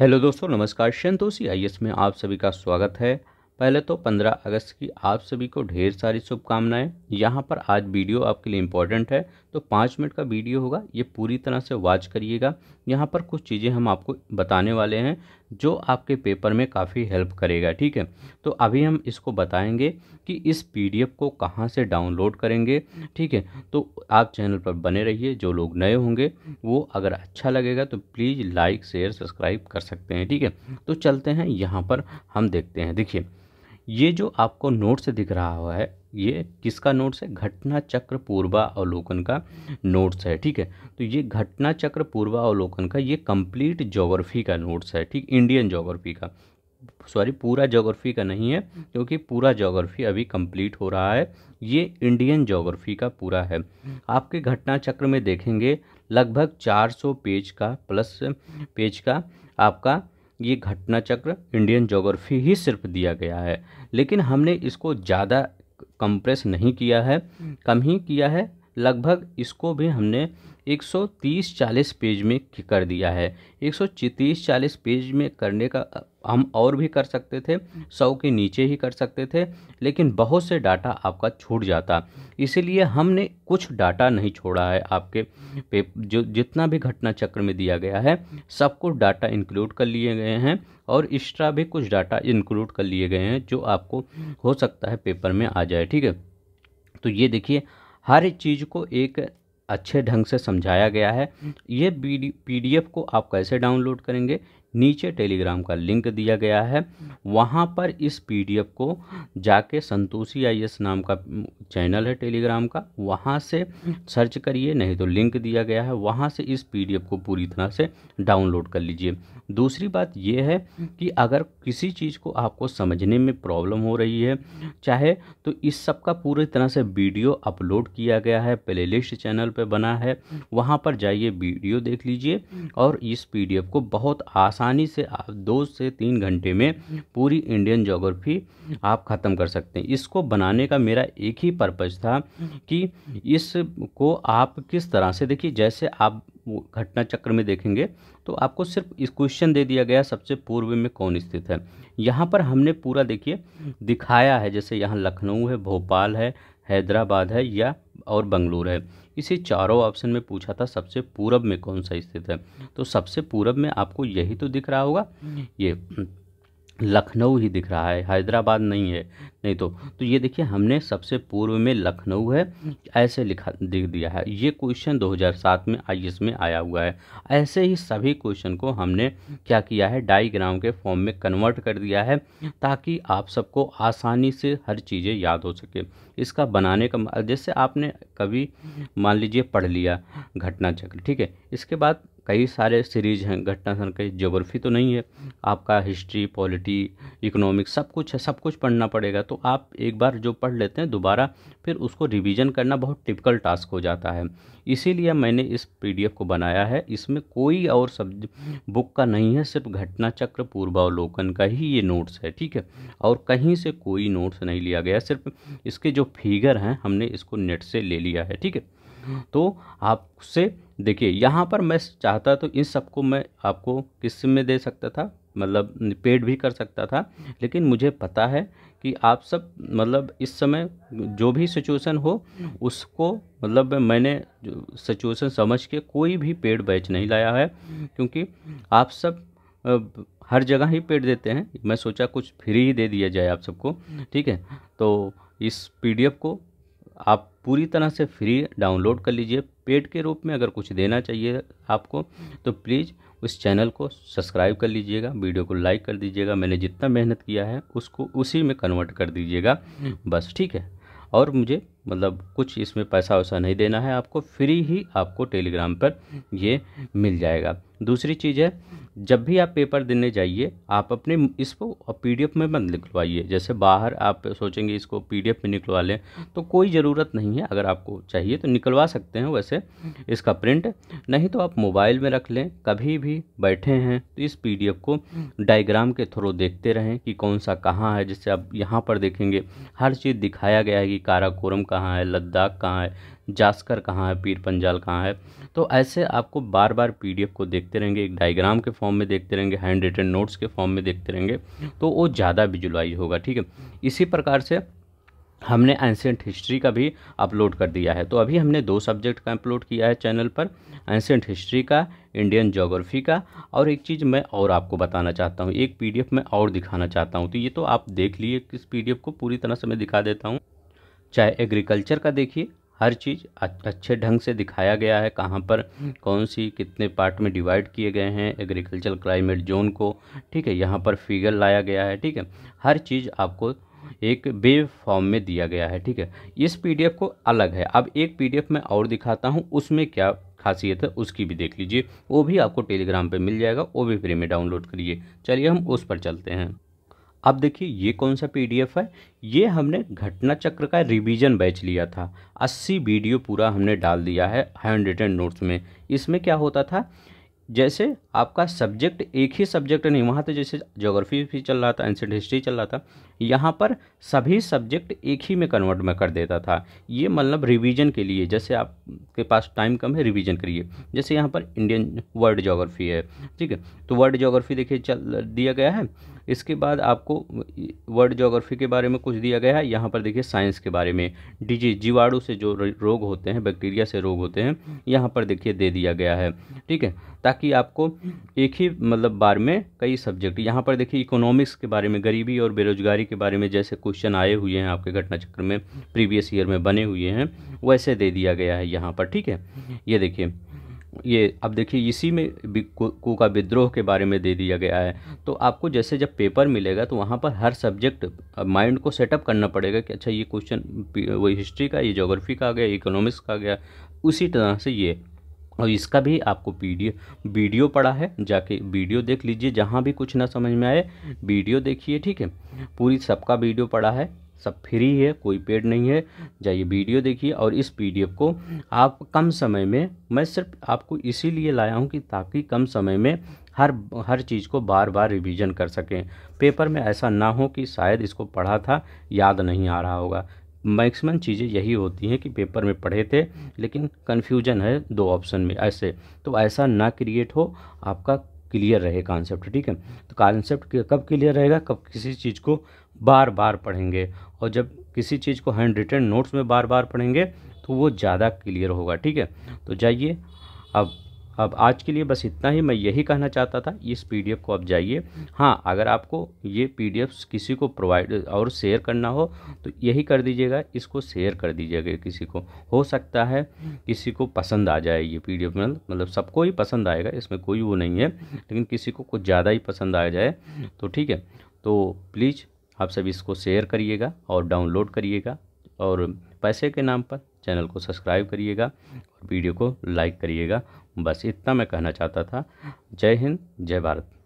Hello दोस्तों नमस्कार शंतोषी आई में आप सभी का स्वागत है पहले तो 15 अगस्त की आप सभी को ढेर सारी शुभकामनाएं यहाँ पर आज वीडियो आपके लिए इम्पॉर्टेंट है तो पाँच मिनट का वीडियो होगा ये पूरी तरह से वॉच करिएगा यहाँ पर कुछ चीज़ें हम आपको बताने वाले हैं जो आपके पेपर में काफ़ी हेल्प करेगा ठीक है तो अभी हम इसको बताएंगे कि इस पीडीएफ को कहाँ से डाउनलोड करेंगे ठीक है तो आप चैनल पर बने रहिए जो लोग नए होंगे वो अगर अच्छा लगेगा तो प्लीज़ लाइक शेयर सब्सक्राइब कर सकते हैं ठीक है तो चलते हैं यहाँ पर हम देखते हैं देखिए ये जो आपको नोट्स दिख रहा हुआ है ये किसका नोट्स है घटना चक्र पूर्वा अवलोकन का नोट्स है ठीक है तो ये घटना चक्र पूर्वा अवलोकन का ये कंप्लीट जोग्राफी का नोट्स है ठीक इंडियन जोग्राफी का सॉरी पूरा जोग्राफी का नहीं है क्योंकि पूरा जोग्राफी अभी कंप्लीट हो रहा है ये इंडियन जोग्राफी का पूरा है आपके घटना चक्र में देखेंगे लगभग चार पेज का प्लस पेज का आपका ये घटना चक्र इंडियन जोग्राफी ही सिर्फ दिया गया है लेकिन हमने इसको ज़्यादा कंप्रेस नहीं किया है कम ही किया है लगभग इसको भी हमने 130-40 पेज में कर दिया है 130-40 पेज में करने का हम और भी कर सकते थे सौ के नीचे ही कर सकते थे लेकिन बहुत से डाटा आपका छूट जाता इसीलिए हमने कुछ डाटा नहीं छोड़ा है आपके पे जो जितना भी घटना चक्र में दिया गया है सब कुछ डाटा इंक्लूड कर लिए गए हैं और एक्स्ट्रा भी कुछ डाटा इंक्लूड कर लिए गए हैं जो आपको हो सकता है पेपर में आ जाए ठीक है तो ये देखिए हर चीज़ को एक अच्छे ढंग से समझाया गया है ये पीडीएफ को आप कैसे डाउनलोड करेंगे नीचे टेलीग्राम का लिंक दिया गया है वहाँ पर इस पीडीएफ को जाके संतोषी आई नाम का चैनल है टेलीग्राम का वहाँ से सर्च करिए नहीं तो लिंक दिया गया है वहाँ से इस पीडीएफ को पूरी तरह से डाउनलोड कर लीजिए दूसरी बात यह है कि अगर किसी चीज़ को आपको समझने में प्रॉब्लम हो रही है चाहे तो इस सब का पूरी तरह से वीडियो अपलोड किया गया है प्लेलिस्ट चैनल पे बना है वहाँ पर जाइए वीडियो देख लीजिए और इस पीडीएफ को बहुत आसानी से आप दो से तीन घंटे में पूरी इंडियन जोग्राफी आप ख़त्म कर सकते हैं इसको बनाने का मेरा एक ही पर्पज़ था कि इसको आप किस तरह से देखिए जैसे आप घटना चक्र में देखेंगे तो आपको सिर्फ इस क्वेश्चन दे दिया गया सबसे पूर्व में कौन स्थित है यहाँ पर हमने पूरा देखिए दिखाया है जैसे यहाँ लखनऊ है भोपाल है हैदराबाद है या और बंगलोर है इसे चारों ऑप्शन में पूछा था सबसे पूरब में कौन सा स्थित है तो सबसे पूरब में आपको यही तो दिख रहा होगा ये लखनऊ ही दिख रहा है हैदराबाद नहीं है नहीं तो तो ये देखिए हमने सबसे पूर्व में लखनऊ है ऐसे लिखा दिख दिया है ये क्वेश्चन 2007 में आई में आया हुआ है ऐसे ही सभी क्वेश्चन को हमने क्या किया है डाइग्राम के फॉर्म में कन्वर्ट कर दिया है ताकि आप सबको आसानी से हर चीज़ें याद हो सके इसका बनाने का जैसे आपने कभी मान लीजिए पढ़ लिया घटना चक्र ठीक है इसके बाद कई सारे सीरीज़ हैं घटना संग्रह की ज्योग्राफी तो नहीं है आपका हिस्ट्री पॉलिटी इकोनॉमिक्स सब कुछ है सब कुछ पढ़ना पड़ेगा तो आप एक बार जो पढ़ लेते हैं दोबारा फिर उसको रिवीजन करना बहुत टिपिकल टास्क हो जाता है इसीलिए मैंने इस पीडीएफ को बनाया है इसमें कोई और सब बुक का नहीं है सिर्फ घटना चक्र पूर्वावलोकन का ही ये नोट्स है ठीक है और कहीं से कोई नोट्स नहीं लिया गया सिर्फ इसके जो फिगर हैं हमने इसको नेट से ले लिया है ठीक है तो आपसे देखिए यहाँ पर मैं चाहता तो इन सबको मैं आपको किस में दे सकता था मतलब पेड भी कर सकता था लेकिन मुझे पता है कि आप सब मतलब इस समय जो भी सिचुएशन हो उसको मतलब मैंने सिचुएशन समझ के कोई भी पेड बैच नहीं लाया है क्योंकि आप सब हर जगह ही पेड देते हैं मैं सोचा कुछ फ्री ही दे दिया जाए आप सबको ठीक है तो इस पीडीएफ को आप पूरी तरह से फ्री डाउनलोड कर लीजिए पेड के रूप में अगर कुछ देना चाहिए आपको तो प्लीज़ उस चैनल को सब्सक्राइब कर लीजिएगा वीडियो को लाइक कर दीजिएगा मैंने जितना मेहनत किया है उसको उसी में कन्वर्ट कर दीजिएगा हम्म। बस ठीक है और मुझे मतलब कुछ इसमें पैसा वैसा नहीं देना है आपको फ्री ही आपको टेलीग्राम पर ये मिल जाएगा दूसरी चीज़ है जब भी आप पेपर देने जाइए आप अपने इसको पीडीएफ में मत निकलवाइए जैसे बाहर आप सोचेंगे इसको पीडीएफ में निकलवा लें तो कोई ज़रूरत नहीं है अगर आपको चाहिए तो निकलवा सकते हैं वैसे इसका प्रिंट नहीं तो आप मोबाइल में रख लें कभी भी बैठे हैं तो इस पी को डायग्राम के थ्रू देखते रहें कि कौन सा कहाँ है जिससे आप यहाँ पर देखेंगे हर चीज़ दिखाया गया है कि काराकोरम का कहाँ है लद्दाख कहाँ है जास्कर कहाँ है पीर पंजाल कहाँ है तो ऐसे आपको बार बार पीडीएफ को देखते रहेंगे एक डायग्राम के फॉर्म में देखते रहेंगे हैंड रिटन नोट्स के फॉर्म में देखते रहेंगे तो वो ज़्यादा विजुलाइज होगा ठीक है इसी प्रकार से हमने एंसेंट हिस्ट्री का भी अपलोड कर दिया है तो अभी हमने दो सब्जेक्ट का अपलोड किया है चैनल पर एंसेंट हिस्ट्री का इंडियन जोग्राफी का और एक चीज़ मैं और आपको बताना चाहता हूँ एक पीडीएफ मैं और दिखाना चाहता हूँ तो ये तो आप देख लिए किस पीडीएफ को पूरी तरह से मैं दिखा देता हूँ चाहे एग्रीकल्चर का देखिए हर चीज़ अच्छे ढंग से दिखाया गया है कहाँ पर हम्म। कौन सी कितने पार्ट में डिवाइड किए गए हैं एग्रीकल्चर क्लाइमेट जोन को ठीक है यहाँ पर फिगर लाया गया है ठीक है हर चीज़ आपको एक बे फॉर्म में दिया गया है ठीक है इस पीडीएफ को अलग है अब एक पीडीएफ मैं और दिखाता हूँ उसमें क्या खासियत है उसकी भी देख लीजिए वो भी आपको टेलीग्राम पर मिल जाएगा वो भी फ्री में डाउनलोड करिए चलिए हम उस पर चलते हैं अब देखिए ये कौन सा पीडीएफ है ये हमने घटना चक्र का रिवीजन बैच लिया था 80 वीडियो पूरा हमने डाल दिया है हैंड एंड नोट्स में इसमें क्या होता था जैसे आपका सब्जेक्ट एक ही सब्जेक्ट नहीं वहाँ तो जैसे जोग्राफी भी चल रहा था एंसेंट हिस्ट्री चल रहा था यहाँ पर सभी सब्जेक्ट एक ही में कन्वर्ट में कर देता था ये मतलब रिवीजन के लिए जैसे आपके पास टाइम कम है रिवीजन करिए जैसे यहाँ पर इंडियन वर्ल्ड जोग्राफी है ठीक है तो वर्ल्ड जोग्राफी देखिए चल दिया गया है इसके बाद आपको वर्ल्ड जोग्राफी के बारे में कुछ दिया गया है यहाँ पर देखिए साइंस के बारे में डिजीज जीवाणु से जो रोग होते हैं बैक्टीरिया से रोग होते हैं यहाँ पर देखिए दे दिया गया है ठीक है ताकि आपको एक ही मतलब बार में कई सब्जेक्ट यहाँ पर देखिए इकोनॉमिक्स के बारे में गरीबी और बेरोजगारी के बारे में जैसे क्वेश्चन आए हुए हैं आपके घटना चक्र में प्रीवियस ईयर में बने हुए हैं वैसे दे दिया गया है यहाँ पर ठीक है ये देखिए ये अब देखिए इसी में कू का विद्रोह के बारे में दे दिया गया है तो आपको जैसे जब पेपर मिलेगा तो वहाँ पर हर सब्जेक्ट माइंड को सेटअप करना पड़ेगा कि अच्छा ये क्वेश्चन वही हिस्ट्री का ये जोग्राफी का आ गया इकोनॉमिक्स का आ गया उसी तरह से ये और इसका भी आपको वीडियो वीडियो पड़ा है जाके वीडियो देख लीजिए जहाँ भी कुछ ना समझ में आए वीडियो देखिए ठीक है पूरी सबका वीडियो पड़ा है सब फ्री है कोई पेड नहीं है जाइए वीडियो देखिए और इस पीडीएफ को आप कम समय में मैं सिर्फ आपको इसीलिए लाया हूँ कि ताकि कम समय में हर हर चीज़ को बार बार रिवीजन कर सकें पेपर में ऐसा ना हो कि शायद इसको पढ़ा था याद नहीं आ रहा होगा मैक्सिमम चीज़ें यही होती हैं कि पेपर में पढ़े थे लेकिन कन्फ्यूजन है दो ऑप्शन में ऐसे तो ऐसा ना क्रिएट हो आपका क्लियर रहे कॉन्सेप्ट ठीक है तो कॉन्सेप्ट कब क्लियर रहेगा कब किसी चीज़ को बार बार पढ़ेंगे और जब किसी चीज़ को हैंड रिटर्न नोट्स में बार बार पढ़ेंगे तो वो ज़्यादा क्लियर होगा ठीक है तो जाइए अब अब आज के लिए बस इतना ही मैं यही कहना चाहता था इस पीडीएफ को आप जाइए हाँ अगर आपको ये पीडीएफ किसी को प्रोवाइड और शेयर करना हो तो यही कर दीजिएगा इसको शेयर कर दीजिएगा किसी को हो सकता है किसी को पसंद आ जाए ये पीडीएफ में मतलब, मतलब सबको ही पसंद आएगा इसमें कोई वो नहीं है लेकिन किसी को कुछ ज़्यादा ही पसंद आ जाए तो ठीक है तो प्लीज़ आप सभी इसको शेयर करिएगा और डाउनलोड करिएगा और पैसे के नाम पर चैनल को सब्सक्राइब करिएगा और वीडियो को लाइक करिएगा बस इतना मैं कहना चाहता था जय हिंद जय भारत